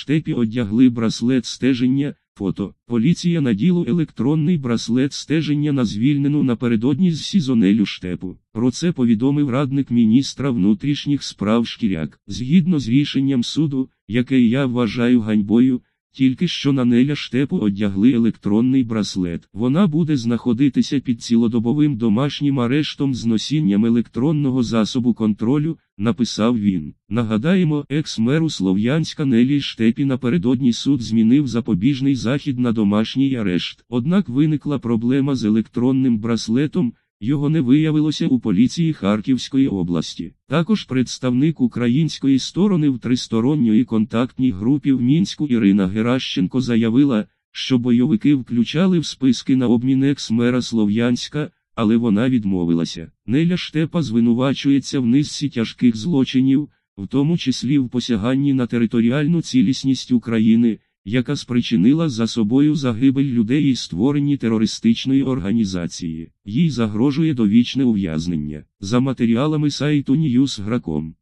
штепі одягли браслет стеження, фото. Поліція наділу електронний браслет стеження на звільнену напередодні з Сізонелю штепу. Про це повідомив радник міністра внутрішніх справ Шкіряк. Згідно з рішенням суду, яке я вважаю ганьбою. Тільки що на неля штепу одягли електронний браслет. Вона буде знаходитися під цілодобовим домашнім арештом з носінням електронного засобу контролю, написав він. Нагадаємо, екс-меру Слов'янська Нелі Штепі напередодні суд змінив запобіжний захід на домашній арешт. Однак виникла проблема з електронним браслетом, його не виявилося у поліції Харківської області. Також представник української сторони в тристоронньої контактній групі в мінську Ірина Геращенко заявила, що бойовики включали в списки на обмін екс-мера Слов'янська, але вона відмовилася. Неля Штепа звинувачується в низці тяжких злочинів, в тому числі в посяганні на територіальну цілісність України яка спричинила за собою загибель людей і створенні терористичної організації. Їй загрожує довічне ув'язнення. За матеріалами сайту Newsgracom.